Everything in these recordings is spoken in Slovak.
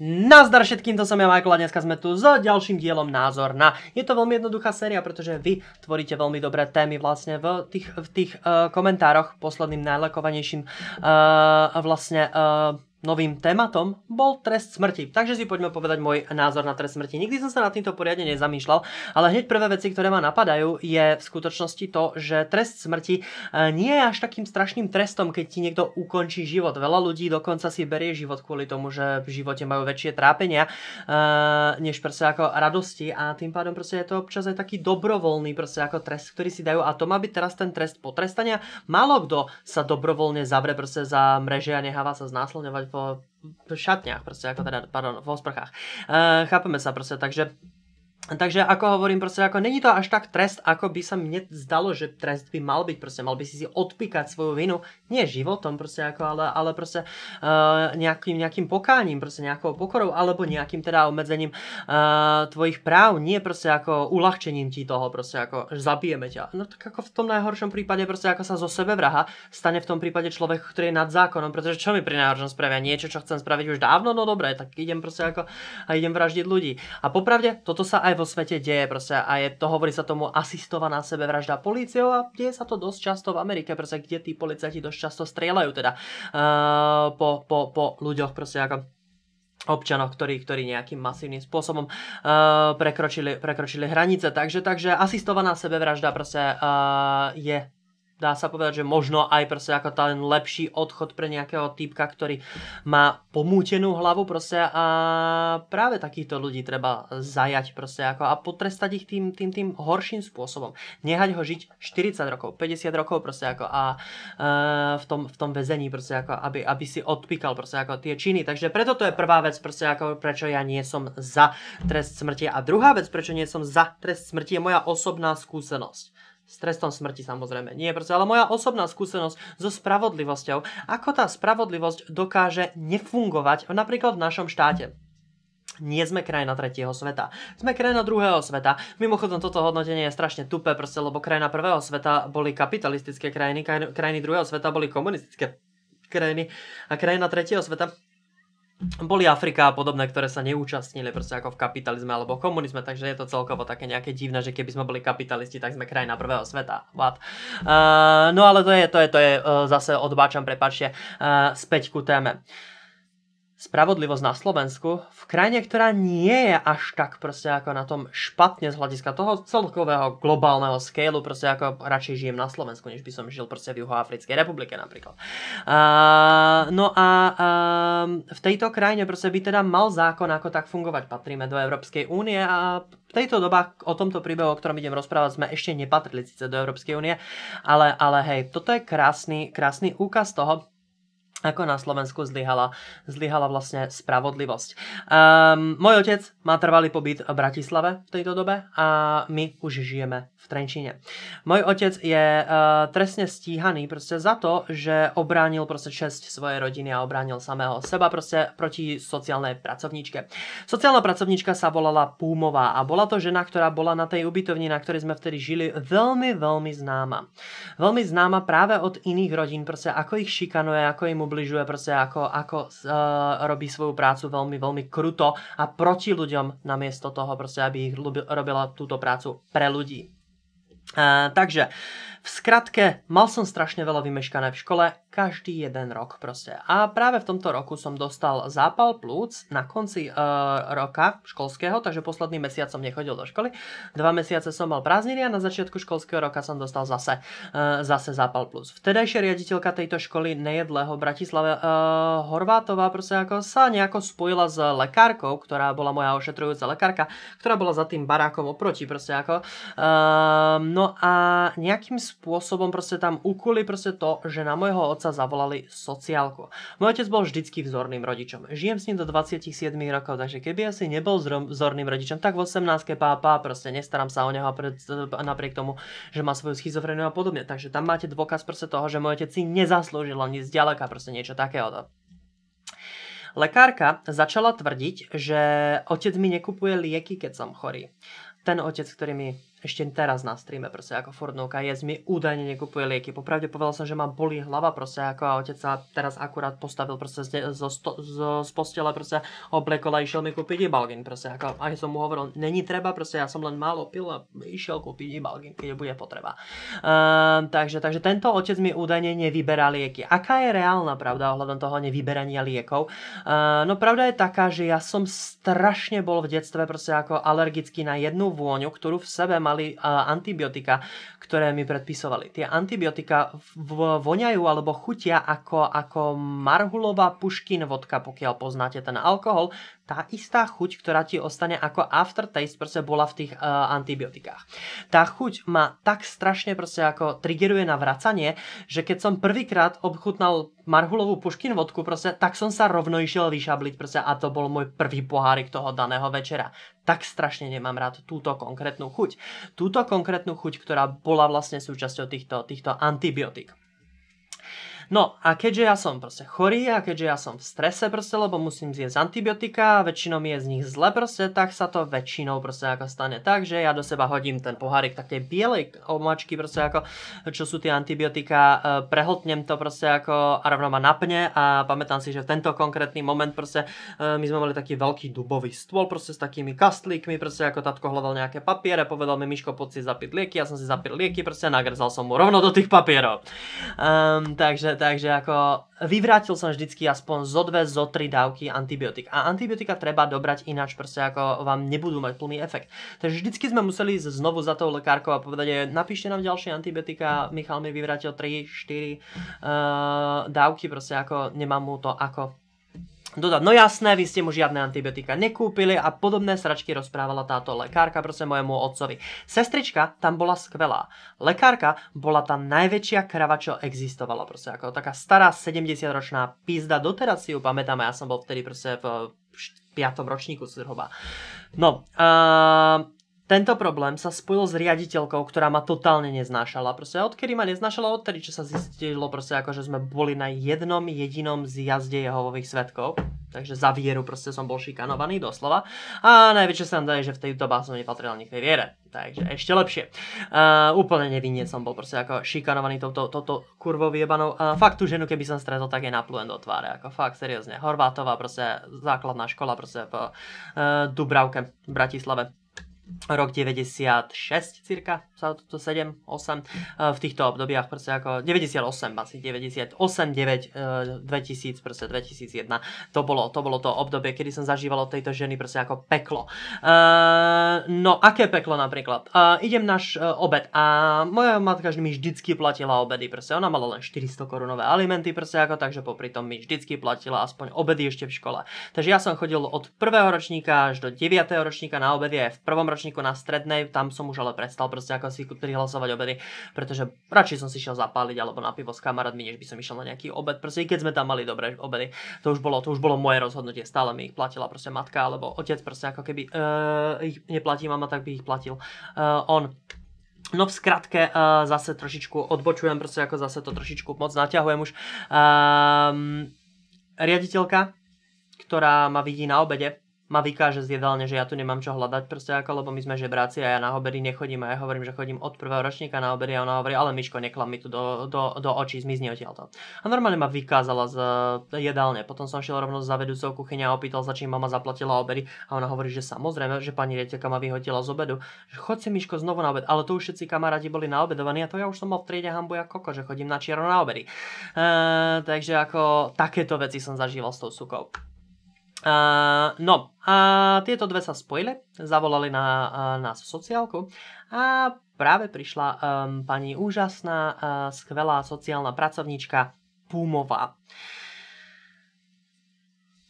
Nazdar všetkým, to som ja Michael a dneska sme tu s ďalším dielom Názor na. Je to veľmi jednoduchá séria, pretože vy tvoríte veľmi dobré témy vlastne v tých, v tých uh, komentároch posledným najlakovanejším uh, vlastne uh, novým tématom bol trest smrti. Takže si poďme povedať môj názor na trest smrti. Nikdy som sa nad týmto poriadne nezamýšľal, ale hneď prvé veci, ktoré ma napadajú, je v skutočnosti to, že trest smrti e, nie je až takým strašným trestom, keď ti niekto ukončí život. Veľa ľudí dokonca si berie život kvôli tomu, že v živote majú väčšie trápenia, e, než proste ako radosti a tým pádom proste je to občas aj taký dobrovoľný proste ako trest, ktorý si dajú a to má byť teraz ten trest potrestania. Málo kto sa dobrovoľne zavre proste za mreže a necháva sa znásilňovať po šatniach, proste, ako teda, pardon, vo sprchách. E, eh, chápeme sa proste, takže Takže ako hovorím, proste ako není to až tak trest, ako by sa mne zdalo, že trest by mal byť, proste mal by si si odpíkať svoju vinu, nie životom proste ako, ale, ale proste uh, nejakým, nejakým pokáním, proste nejakou pokorou, alebo nejakým teda obmedzením uh, tvojich práv, nie proste ako uľahčením ti toho, proste ako zabijeme ťa. No tak ako v tom najhoršom prípade proste ako sa zo vraha, stane v tom prípade človek, ktorý je nad zákonom, pretože čo mi pri najhoršom spravia? Niečo, čo chcem spraviť už dávno? No dobre, tak idem proste ako a idem vraždiť ľudí. A popravde, toto sa aj vo svete deje proste a je, to hovorí sa tomu asistovaná sebevražda policiou a deje sa to dosť často v Amerike, proste kde tí policajti dosť často strieľajú teda uh, po, po, po ľuďoch proste ako občanov, ktorí, ktorí nejakým masívnym spôsobom uh, prekročili, prekročili hranice. Takže, takže asistovaná sebevražda proste uh, je dá sa povedať, že možno aj proste ako ten lepší odchod pre nejakého typka, ktorý má pomútenú hlavu proste a práve takýchto ľudí treba zajať proste ako a potrestať ich tým, tým, tým horším spôsobom. Nehať ho žiť 40 rokov, 50 rokov proste ako a e, v, tom, v tom väzení proste ako, aby, aby si odpíkal proste ako tie činy. Takže preto to je prvá vec proste ako, prečo ja nie som za trest smrti a druhá vec, prečo nie som za trest smrti je moja osobná skúsenosť s trestom smrti samozrejme nie, proste, ale moja osobná skúsenosť so spravodlivosťou, ako tá spravodlivosť dokáže nefungovať napríklad v našom štáte. Nie sme krajina tretieho sveta. Sme krajina druhého sveta. Mimochodom, toto hodnotenie je strašne tupé, proste, lebo krajina prvého sveta boli kapitalistické krajiny, krajiny druhého sveta boli komunistické krajiny a krajina tretieho sveta boli Afrika a podobné, ktoré sa neúčastnili proste ako v kapitalizme alebo komunizme, takže je to celkovo také nejaké divné, že keby sme boli kapitalisti, tak sme krajina prvého sveta. What? Uh, no ale to je, to je, to je, uh, zase odbáčam, prepáčte, uh, späť ku téme. Uh, spravodlivosť na Slovensku, v krajine, ktorá nie je až tak proste ako na tom špatne z hľadiska toho celkového globálneho skélu, proste ako radšej žijem na Slovensku, než by som žil proste v Juhoafrickej republike napríklad. Uh, no a uh, v tejto krajine proste by teda mal zákon ako tak fungovať. Patríme do Európskej únie a v tejto doba o tomto príbehu, o ktorom idem rozprávať, sme ešte nepatrili síce do Európskej únie, ale, ale hej, toto je krásny, krásny úkaz toho, ako na Slovensku zlyhala, zlyhala vlastne spravodlivosť. Um, môj otec má trvalý pobyt v Bratislave v tejto dobe a my už žijeme v Trenčíne. Môj otec je uh, trestne stíhaný proste za to, že obránil proste čest svojej rodiny a obránil samého seba proste proti sociálnej pracovničke. Sociálna pracovnička sa volala Púmová a bola to žena, ktorá bola na tej ubytovni, na ktorej sme vtedy žili, veľmi, veľmi známa. Veľmi známa práve od iných rodín, proste ako ich šikanuje, ako im ubližuje proste ako, ako uh, robí svoju prácu veľmi, veľmi kruto a proti ľuďom namiesto toho proste, aby ich robila túto prácu pre ľudí. Uh, takže v skratke, mal som strašne veľa vymeškané v škole, každý jeden rok proste. A práve v tomto roku som dostal zápal plúc na konci uh, roka školského, takže posledný mesiac som nechodil do školy. Dva mesiace som mal prázdniny a na začiatku školského roka som dostal zase, uh, zase zápal plúc. Vtedajšia riaditeľka tejto školy nejedlého Bratislave uh, Horvátová proste ako sa nejako spojila s lekárkou, ktorá bola moja ošetrujúca lekárka, ktorá bola za tým barákom oproti proste ako. Uh, No a nejakým spôsobom proste tam ukuli proste to, že na môjho otca zavolali sociálku. Môj otec bol vždycky vzorným rodičom. Žijem s ním do 27 rokov, takže keby asi nebol vzorným rodičom, tak v 18 pápa, proste nestaram sa o neho pred, e, napriek tomu, že má svoju schizofreniu a podobne. Takže tam máte dôkaz proste toho, že môj otec si nezaslúžil ani zďaleka proste niečo takéhoto. Lekárka začala tvrdiť, že otec mi nekupuje lieky, keď som chorý. Ten otec, ktorý mi ešte teraz na streame, proste ako Fortnovka jez mi údajne nekupuje lieky. Popravde povedal som, že mám bolí hlava, proste ako a otec sa teraz akurát postavil proste z, z, z, z proste oblekol a išiel mi kúpiť Ibalgin, proste ako, a som mu hovoril, není treba, proste ja som len málo pil a išiel kúpiť Ibalgin, keď bude potreba. Um, takže, takže tento otec mi údajne nevyberá lieky. Aká je reálna pravda ohľadom toho nevyberania liekov? Uh, no pravda je taká, že ja som strašne bol v detstve proste ako alergický na jednu vôňu, ktorú v sebe má mali antibiotika, ktoré mi predpisovali. Tie antibiotika voňajú alebo chutia ako, ako marhulová puškin vodka, pokiaľ poznáte ten alkohol, tá istá chuť, ktorá ti ostane ako aftertaste, proste bola v tých uh, antibiotikách. Tá chuť ma tak strašne proste ako triggeruje na vracanie, že keď som prvýkrát obchutnal marhulovú puškin vodku, proste, tak som sa rovno išiel vyšabliť proste, a to bol môj prvý pohárik toho daného večera. Tak strašne nemám rád túto konkrétnu chuť. Túto konkrétnu chuť, ktorá bola vlastne súčasťou týchto, týchto antibiotík. No a keďže ja som proste chorý a keďže ja som v strese proste, lebo musím zjesť antibiotika a väčšinou mi je z nich zle proste, tak sa to väčšinou proste ako stane tak, že ja do seba hodím ten pohárik tak tej bielej omačky proste ako, čo sú tie antibiotika, e, prehltnem to proste ako a rovno ma napne a pamätám si, že v tento konkrétny moment proste e, my sme mali taký veľký dubový stôl proste s takými kastlíkmi, proste ako tatko hľadal nejaké papiere, povedal mi Miško, poď si zapiť lieky, ja som si zapil lieky, proste nagrzal som mu rovno do tých papierov. Um, takže Takže ako vyvrátil som vždycky aspoň zo dve, zo tri dávky antibiotik. A antibiotika treba dobrať ináč, proste ako vám nebudú mať plný efekt. Takže vždycky sme museli ísť znovu za tou lekárkou a povedať, napíšte nám ďalšie antibiotika, Michal mi vyvrátil 3, 4 uh, dávky, proste ako nemám mu to ako dodať, no jasné, vy jste mu žádné antibiotika nekúpili a podobné sračky rozprávala táto lekárka proste mojemu otcovi. Sestrička tam bola skvelá. Lekárka bola tá najväčšia krava, čo existovala proste, ako taká stará 70-ročná pizda, doteraz si ju pamätám, ja som bol vtedy proste v piatom ročníku zhruba. No, uh, tento problém sa spojil s riaditeľkou, ktorá ma totálne neznášala. Proste odkedy ma neznášala, odtedy čo sa zistilo, proste ako, že sme boli na jednom jedinom zjazde Jehovových svetkov. Takže za vieru proste som bol šikanovaný, doslova. A najväčšie sa nám je, že v tej dobách som nepatril ani k tej viere. Takže ešte lepšie. Uh, úplne nevinne som bol proste ako šikanovaný touto, to, kurvou jebanou. Uh, fakt tú ženu, keby som stretol, tak je naplujem do tváre. Ako fakt, seriózne. Horvátová proste základná škola proste v uh, Dubravke, v Bratislave rok 96 cirka, sa to 7, 8 eh, v týchto obdobiach proste ako 98, asi 98, 9, 2000, proste 2001 to bolo, to bolo to obdobie, kedy som zažíval od tejto ženy proste ako peklo eh, no aké peklo napríklad eh, idem náš obed a moja matka mi vždycky platila obedy proste ona mala len 400 korunové alimenty proste ako, takže popri tom mi vždycky platila aspoň obedy ešte v škole, takže ja som chodil od prvého ročníka až do 9. ročníka na obedy aj v prvom ročníku ročníku na strednej, tam som už ale prestal proste ako si prihlasovať obedy, pretože radšej som si šiel zapáliť alebo na pivo s kamarátmi, než by som išiel na nejaký obed. Proste keď sme tam mali dobré obedy, to už bolo, to už bolo moje rozhodnutie, stále mi ich platila proste matka alebo otec, proste ako keby uh, ich neplatí mama, tak by ich platil uh, on. No v skratke uh, zase trošičku odbočujem, proste ako zase to trošičku moc naťahujem už. Uh, riaditeľka, ktorá ma vidí na obede, ma vykáže z jedálne, že ja tu nemám čo hľadať proste ako, lebo my sme žebráci a ja na obedy nechodím a ja hovorím, že chodím od prvého ročníka na obedy a ona hovorí, ale Miško, neklam mi tu do, do, do očí, zmizni odtiaľto. A normálne ma vykázala z e, jedálne. Potom som šiel rovno za vedúcou kuchyňa a opýtal sa, či mama zaplatila obery a ona hovorí, že samozrejme, že pani rieteka ma vyhodila z obedu. Že chod si Miško znovu na obed, ale tu už všetci kamaráti boli naobedovaní a to ja už som mal v triede hambu ako koko, že chodím na čierno na obedy. E, takže ako takéto veci som zažíval s tou sukou. Uh, no, a tieto dve sa spojili, zavolali na uh, nás v sociálku a práve prišla um, pani úžasná, uh, skvelá sociálna pracovníčka Pumová.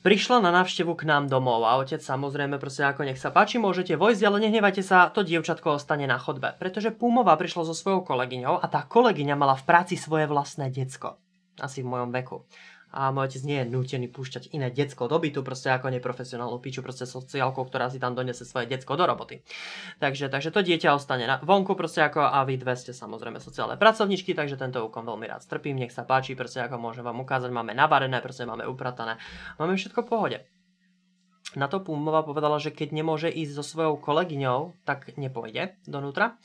Prišla na návštevu k nám domov a otec samozrejme proste ako nech sa páči, môžete vojsť, ale nehnevajte sa, to dievčatko ostane na chodbe. Pretože Pumová prišla so svojou kolegyňou a tá kolegyňa mala v práci svoje vlastné decko. Asi v mojom veku a môj otec nie je nútený púšťať iné decko do bytu, proste ako neprofesionálnu piču, proste sociálku, ktorá si tam donese svoje decko do roboty. Takže, takže to dieťa ostane na, vonku proste ako a vy dve ste samozrejme sociálne pracovničky, takže tento úkon veľmi rád strpím, nech sa páči, proste ako môžem vám ukázať, máme navarené, proste máme upratané, máme všetko v pohode. Na to Pumova povedala, že keď nemôže ísť so svojou kolegyňou, tak nepôjde donútra.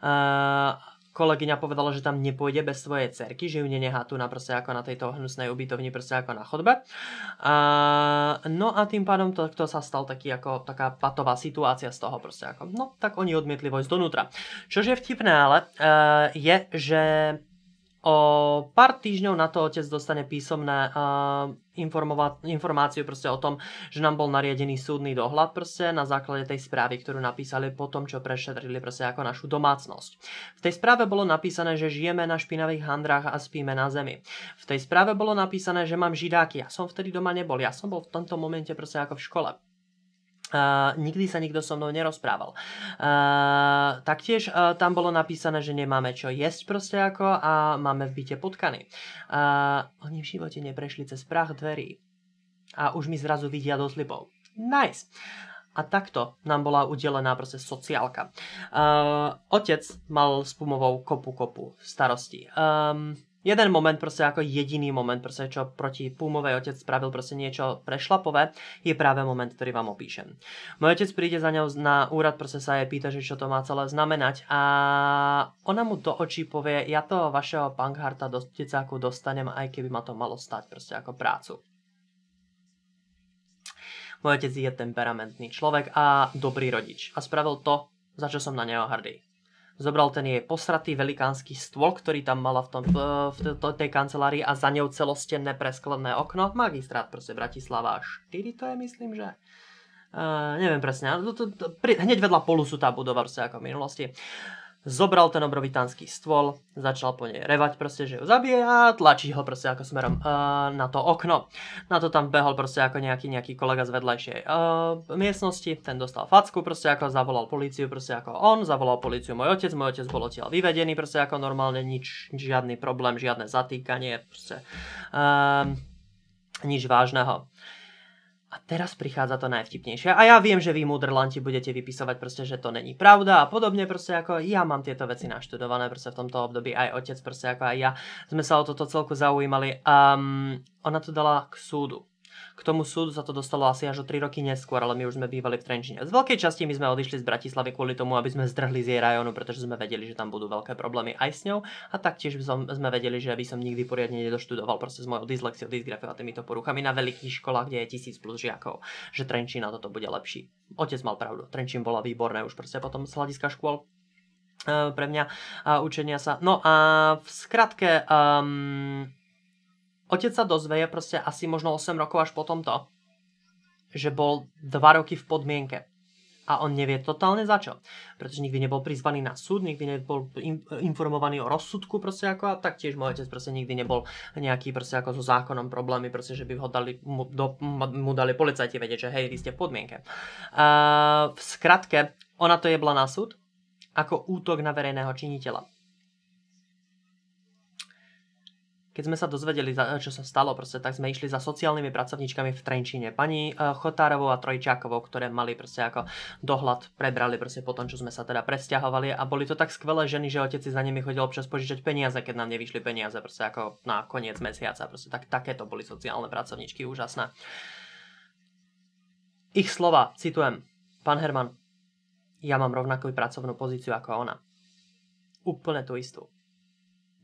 Uh, ehm, kolegyňa povedala, že tam nepôjde bez svojej cerky, že ju nenehá tu na proste ako na tejto hnusnej ubytovni, proste ako na chodbe. A, no a tým pádom to, to sa stal taký ako taká patová situácia z toho proste ako. No tak oni odmietli vojsť donútra. Čože je vtipné ale, eh, je, že O pár týždňov na to otec dostane písomné uh, informáciu proste o tom, že nám bol nariadený súdny dohľad proste na základe tej správy, ktorú napísali po tom, čo prešetrili proste ako našu domácnosť. V tej správe bolo napísané, že žijeme na špinavých handrách a spíme na zemi. V tej správe bolo napísané, že mám židáky. Ja som vtedy doma nebol, ja som bol v tomto momente proste ako v škole. Uh, nikdy sa nikto so mnou nerozprával. Uh, taktiež uh, tam bolo napísané, že nemáme čo jesť proste ako a máme v byte potkany. Uh, oni v živote neprešli cez prach dverí a už mi zrazu vidia do slipov. Nice. A takto nám bola udelená proste sociálka. Uh, otec mal s Pumovou kopu kopu starosti. Um, jeden moment proste ako jediný moment proste, čo proti Pumovej otec spravil proste niečo prešlapové, je práve moment, ktorý vám opíšem. Môj otec príde za ňou na úrad, proste sa jej pýta, že čo to má celé znamenať a ona mu do očí povie, ja toho vašeho pankharta do decáku dostanem, aj keby ma to malo stať proste ako prácu. Môj otec je temperamentný človek a dobrý rodič a spravil to, za čo som na neho hrdý zobral ten jej posratý velikánsky stôl, ktorý tam mala v, tom, e, v tej kancelárii a za ňou celostenné presklené okno. Magistrát proste Bratislava 4 to je myslím, že... Uh, neviem presne, hneď vedľa polu sú tá budova, ako v minulosti. Uh, zobral ten obrovitánsky stôl, začal po nej revať proste, že ju zabije a tlačí ho proste ako smerom uh, na to okno. Na to tam behol proste ako nejaký, nejaký kolega z vedľajšej uh, miestnosti, ten dostal facku proste ako, zavolal policiu proste ako on, zavolal policiu môj otec, môj otec bol odtiaľ vyvedený proste ako normálne, nič, žiadny problém, žiadne zatýkanie, proste uh, nič vážneho. A teraz prichádza to najvtipnejšie. A ja viem, že vy mudrlanti budete vypisovať proste, že to není pravda a podobne proste ako ja mám tieto veci naštudované proste v tomto období. Aj otec proste ako aj ja sme sa o toto celku zaujímali. Um, ona to dala k súdu. K tomu súdu sa to dostalo asi až o 3 roky neskôr, ale my už sme bývali v Trenčine. Z veľkej časti my sme odišli z Bratislavy kvôli tomu, aby sme zdrhli z jej rajónu, pretože sme vedeli, že tam budú veľké problémy aj s ňou a taktiež som sme vedeli, že by som nikdy poriadne nedoštudoval proste s mojou dyslexiou, dysgrafiou a týmito poruchami na veľkých školách, kde je tisíc plus žiakov, že trenčina toto bude lepší. Otec mal pravdu, Trenčín bola výborné už proste potom z hľadiska škôl eh, pre mňa a učenia sa. No a v skratke, um, Otec sa dozveje proste asi možno 8 rokov až po tomto, že bol 2 roky v podmienke. A on nevie totálne za čo. Pretože nikdy nebol prizvaný na súd, nikdy nebol informovaný o rozsudku proste ako a taktiež môj otec proste nikdy nebol nejaký proste ako so zákonom problémy proste, že by ho dali, mu, do, mu dali policajti vedieť, že hej, vy ste v podmienke. Uh, v skratke, ona to jebla na súd ako útok na verejného činiteľa keď sme sa dozvedeli, čo sa stalo, proste, tak sme išli za sociálnymi pracovníčkami v Trenčíne. Pani eh, Chotárovou a Trojčákovou, ktoré mali proste ako dohľad, prebrali proste po tom, čo sme sa teda presťahovali a boli to tak skvelé ženy, že otec si za nimi chodil občas požičať peniaze, keď nám nevyšli peniaze proste ako na koniec mesiaca. Proste, tak takéto boli sociálne pracovníčky, úžasné. Ich slova, citujem, pán Herman, ja mám rovnakú pracovnú pozíciu ako ona. Úplne tú istú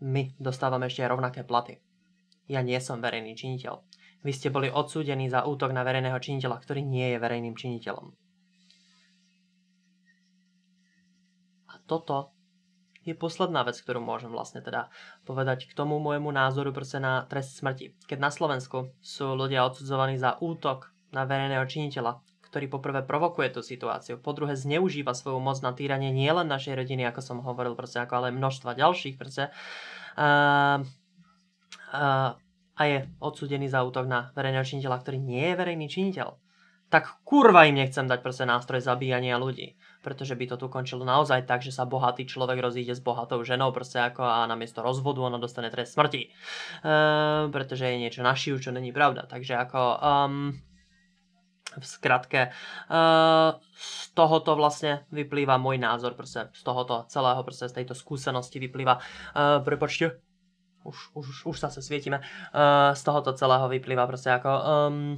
my dostávame ešte rovnaké platy. Ja nie som verejný činiteľ. Vy ste boli odsúdení za útok na verejného činiteľa, ktorý nie je verejným činiteľom. A toto je posledná vec, ktorú môžem vlastne teda povedať k tomu môjmu názoru proste na trest smrti. Keď na Slovensku sú ľudia odsudzovaní za útok na verejného činiteľa, ktorý poprvé provokuje tú situáciu, po druhé zneužíva svoju moc na týranie nielen našej rodiny, ako som hovoril, proste, ako ale množstva ďalších, proste, a, a, a je odsudený za útok na verejného činiteľa, ktorý nie je verejný činiteľ, tak kurva im nechcem dať proste nástroj zabíjania ľudí. Pretože by to tu končilo naozaj tak, že sa bohatý človek rozíde s bohatou ženou proste ako a namiesto rozvodu ona dostane trest smrti. Uh, pretože je niečo našiu, čo není pravda. Takže ako... Um, v skratke. Eh, z tohoto vlastne vyplýva môj názor, proste z tohoto celého, proste z tejto skúsenosti vyplýva. Eh, Prepočte, už, už, už sa svietime. Eh, z tohoto celého vyplýva proste ako... Um,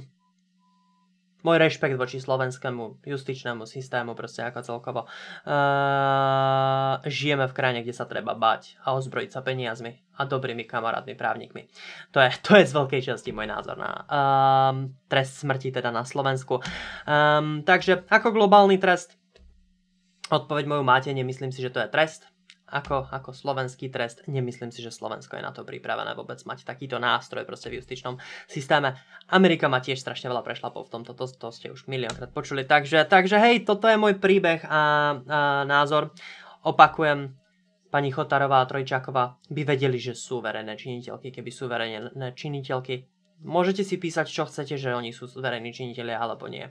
môj rešpekt voči slovenskému justičnému systému, proste ako celkovo. Uh, žijeme v krajine, kde sa treba bať a ozbrojiť sa peniazmi a dobrými kamarátmi, právnikmi. To je, to je z veľkej časti môj názor na um, trest smrti teda na Slovensku. Um, takže ako globálny trest, odpoveď moju máte, nemyslím si, že to je trest ako, ako slovenský trest. Nemyslím si, že Slovensko je na to pripravené vôbec mať takýto nástroj proste v justičnom systéme. Amerika má tiež strašne veľa prešlapov v tomto, to, to ste už miliónkrát počuli. Takže, takže hej, toto je môj príbeh a, a názor. Opakujem, pani Chotarová a Trojčáková by vedeli, že sú verejné činiteľky, keby sú verejné činiteľky. Môžete si písať, čo chcete, že oni sú verejní činiteľi alebo nie.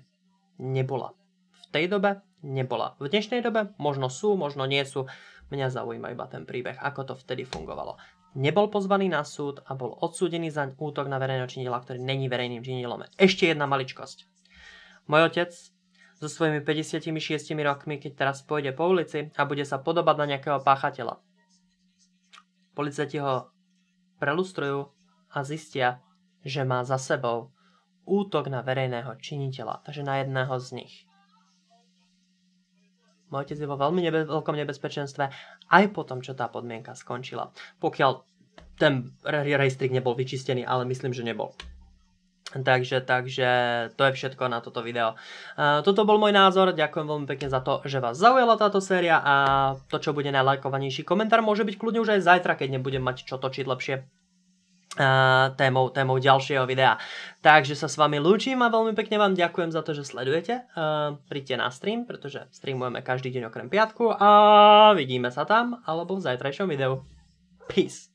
Nebola. V tej dobe nebola. V dnešnej dobe možno sú, možno nie sú Mňa zaujíma iba ten príbeh, ako to vtedy fungovalo. Nebol pozvaný na súd a bol odsúdený za útok na verejného činiteľa, ktorý není verejným činiteľom. Ešte jedna maličkosť. Môj otec so svojimi 56 rokmi, keď teraz pôjde po ulici a bude sa podobať na nejakého páchateľa. Policajti ho prelustrujú a zistia, že má za sebou útok na verejného činiteľa, takže na jedného z nich. Môj otec je vo veľmi nebe- veľkom nebezpečenstve aj po tom, čo tá podmienka skončila. Pokiaľ ten rejstrik nebol vyčistený, ale myslím, že nebol. Takže, takže to je všetko na toto video. Uh, toto bol môj názor, ďakujem veľmi pekne za to, že vás zaujala táto séria a to, čo bude najlajkovanejší komentár, môže byť kľudne už aj zajtra, keď nebudem mať čo točiť lepšie témou, témou ďalšieho videa. Takže sa s vami lúčim a veľmi pekne vám ďakujem za to, že sledujete. Uh, príďte na stream, pretože streamujeme každý deň okrem piatku a vidíme sa tam alebo v zajtrajšom videu. Peace.